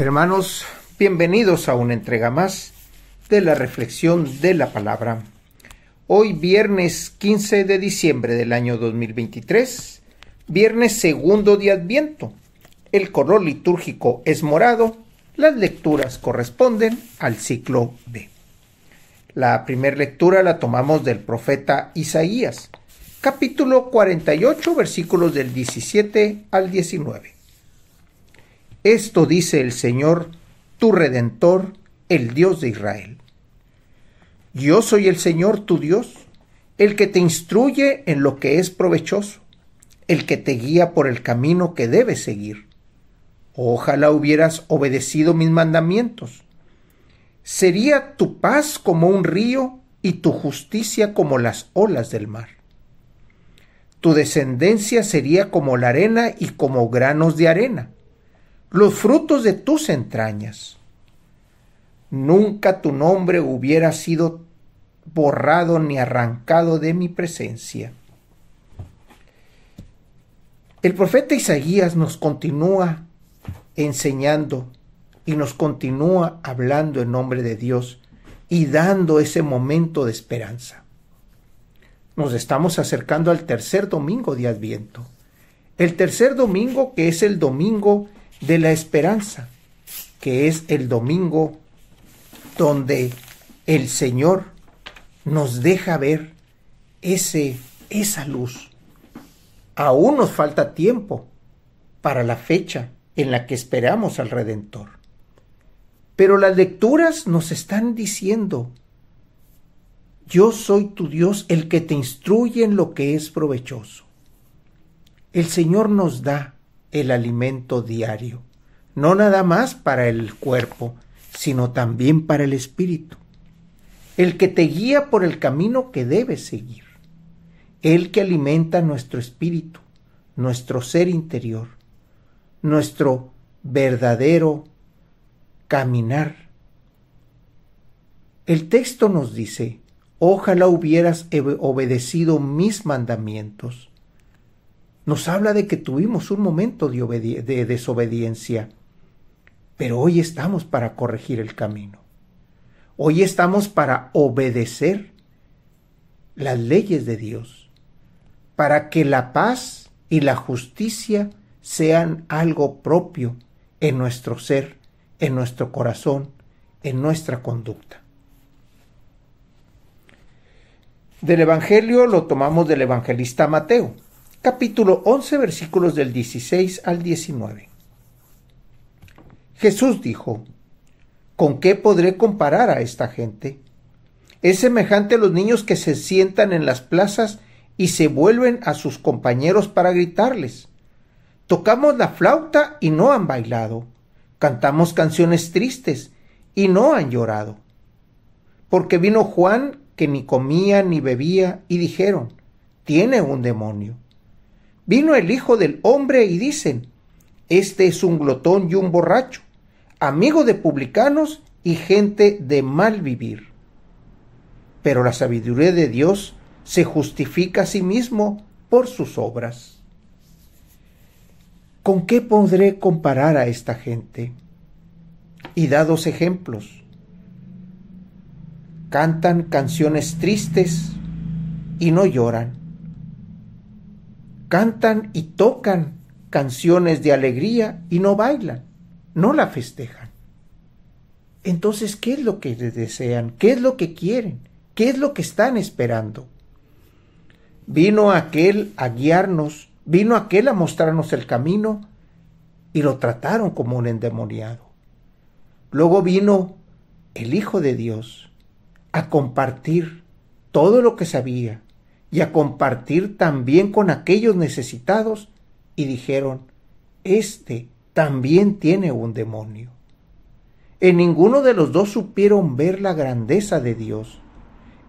Hermanos, bienvenidos a una entrega más de la reflexión de la palabra. Hoy viernes 15 de diciembre del año 2023, viernes segundo de Adviento. El color litúrgico es morado, las lecturas corresponden al ciclo B. La primera lectura la tomamos del profeta Isaías, capítulo 48, versículos del 17 al 19. Esto dice el Señor, tu redentor, el Dios de Israel. Yo soy el Señor tu Dios, el que te instruye en lo que es provechoso, el que te guía por el camino que debes seguir. Ojalá hubieras obedecido mis mandamientos. Sería tu paz como un río y tu justicia como las olas del mar. Tu descendencia sería como la arena y como granos de arena los frutos de tus entrañas. Nunca tu nombre hubiera sido borrado ni arrancado de mi presencia. El profeta Isaías nos continúa enseñando y nos continúa hablando en nombre de Dios y dando ese momento de esperanza. Nos estamos acercando al tercer domingo de Adviento. El tercer domingo que es el domingo de la esperanza, que es el domingo donde el Señor nos deja ver ese, esa luz. Aún nos falta tiempo para la fecha en la que esperamos al Redentor. Pero las lecturas nos están diciendo, yo soy tu Dios el que te instruye en lo que es provechoso. El Señor nos da el alimento diario, no nada más para el cuerpo, sino también para el espíritu. El que te guía por el camino que debes seguir. El que alimenta nuestro espíritu, nuestro ser interior, nuestro verdadero caminar. El texto nos dice, ojalá hubieras obedecido mis mandamientos nos habla de que tuvimos un momento de, desobediencia, pero hoy estamos para corregir el camino. Hoy estamos para obedecer las leyes de Dios, para que la paz y la justicia sean algo propio en nuestro ser, en nuestro corazón, en nuestra conducta. Del Evangelio lo tomamos del evangelista Mateo capítulo 11, versículos del 16 al 19. Jesús dijo, ¿con qué podré comparar a esta gente? Es semejante a los niños que se sientan en las plazas y se vuelven a sus compañeros para gritarles. Tocamos la flauta y no han bailado. Cantamos canciones tristes y no han llorado. Porque vino Juan que ni comía ni bebía y dijeron, tiene un demonio. Vino el Hijo del Hombre y dicen, Este es un glotón y un borracho, amigo de publicanos y gente de mal vivir. Pero la sabiduría de Dios se justifica a sí mismo por sus obras. ¿Con qué podré comparar a esta gente? Y da dos ejemplos. Cantan canciones tristes y no lloran cantan y tocan canciones de alegría y no bailan, no la festejan. Entonces, ¿qué es lo que desean? ¿Qué es lo que quieren? ¿Qué es lo que están esperando? Vino aquel a guiarnos, vino aquel a mostrarnos el camino y lo trataron como un endemoniado. Luego vino el Hijo de Dios a compartir todo lo que sabía, y a compartir también con aquellos necesitados, y dijeron, Este también tiene un demonio. En ninguno de los dos supieron ver la grandeza de Dios.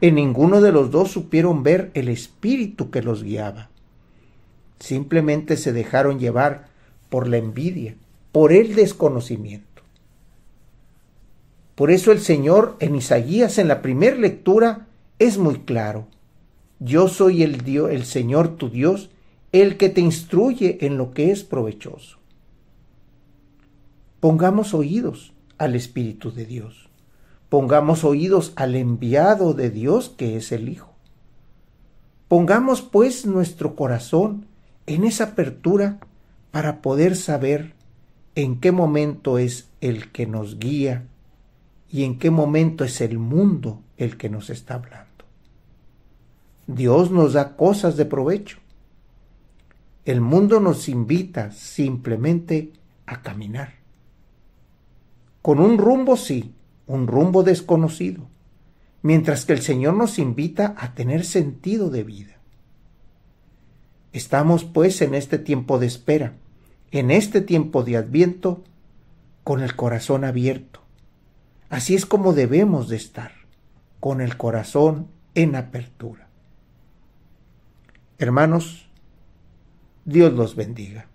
En ninguno de los dos supieron ver el espíritu que los guiaba. Simplemente se dejaron llevar por la envidia, por el desconocimiento. Por eso el Señor en Isaías en la primera lectura es muy claro. Yo soy el Dios, el Señor tu Dios, el que te instruye en lo que es provechoso. Pongamos oídos al Espíritu de Dios. Pongamos oídos al enviado de Dios que es el Hijo. Pongamos pues nuestro corazón en esa apertura para poder saber en qué momento es el que nos guía y en qué momento es el mundo el que nos está hablando. Dios nos da cosas de provecho. El mundo nos invita simplemente a caminar. Con un rumbo sí, un rumbo desconocido, mientras que el Señor nos invita a tener sentido de vida. Estamos pues en este tiempo de espera, en este tiempo de adviento, con el corazón abierto. Así es como debemos de estar, con el corazón en apertura. Hermanos, Dios los bendiga.